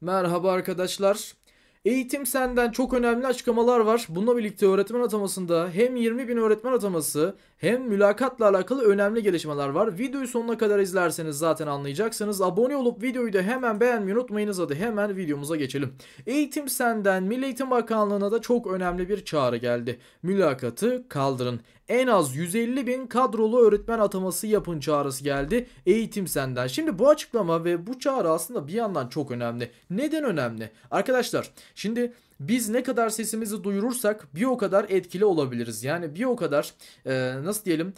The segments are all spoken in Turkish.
Merhaba arkadaşlar. Eğitim senden çok önemli açıklamalar var. Bununla birlikte öğretmen atamasında hem 20 bin öğretmen ataması hem mülakatla alakalı önemli gelişmeler var. Videoyu sonuna kadar izlerseniz zaten anlayacaksınız. Abone olup videoyu da hemen beğenmeyi unutmayınız. Hadi hemen videomuza geçelim. Eğitim senden Milli Eğitim Bakanlığı'na da çok önemli bir çağrı geldi. Mülakatı kaldırın en az 150 bin kadrolu öğretmen ataması yapın çağrısı geldi eğitim senden. Şimdi bu açıklama ve bu çağrı aslında bir yandan çok önemli. Neden önemli? Arkadaşlar Şimdi biz ne kadar sesimizi duyurursak bir o kadar etkili olabiliriz. Yani bir o kadar e, nasıl diyelim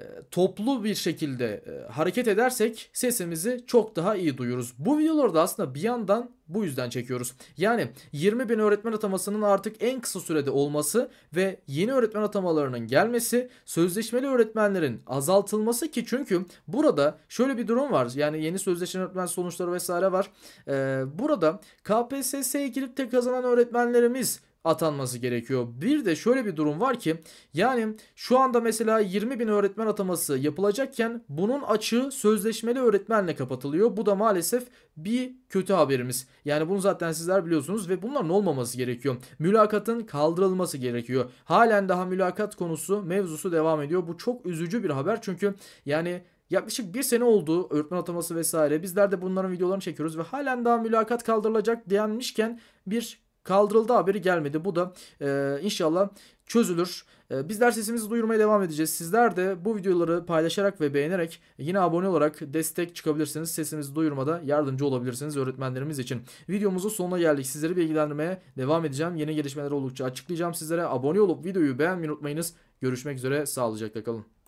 e, toplu bir şekilde e, hareket edersek sesimizi çok daha iyi duyuyoruz. Bu videoları da aslında bir yandan bu yüzden çekiyoruz. Yani 20 bin öğretmen atamasının artık en kısa sürede olması ve yeni öğretmen atamalarının gelmesi, sözleşmeli öğretmenlerin azaltılması ki çünkü burada şöyle bir durum var. Yani yeni sözleşmeli öğretmen sonuçları vesaire var. Ee, burada KPSS'ye girip tek kazanan öğretmenlerimiz atanması gerekiyor. Bir de şöyle bir durum var ki yani şu anda mesela 20 bin öğretmen ataması yapılacakken bunun açığı sözleşmeli öğretmenle kapatılıyor. Bu da maalesef bir kötü haberimiz. Yani bunu zaten sizler biliyorsunuz ve bunların olmaması gerekiyor. Mülakatın kaldırılması gerekiyor. Halen daha mülakat konusu mevzusu devam ediyor. Bu çok üzücü bir haber çünkü yani Yaklaşık bir sene oldu öğretmen ataması vesaire. Bizler de bunların videolarını çekiyoruz ve halen daha mülakat kaldırılacak denmişken bir kaldırıldı haberi gelmedi. Bu da e, inşallah çözülür. E, bizler sesimizi duyurmaya devam edeceğiz. Sizler de bu videoları paylaşarak ve beğenerek yine abone olarak destek çıkabilirsiniz. Sesimizi duyurmada yardımcı olabilirsiniz öğretmenlerimiz için. Videomuzun sonuna geldik. Sizleri bilgilendirmeye devam edeceğim. Yeni gelişmeler oldukça açıklayacağım sizlere. Abone olup videoyu beğenmeyi unutmayınız. Görüşmek üzere. Sağlıcakla kalın.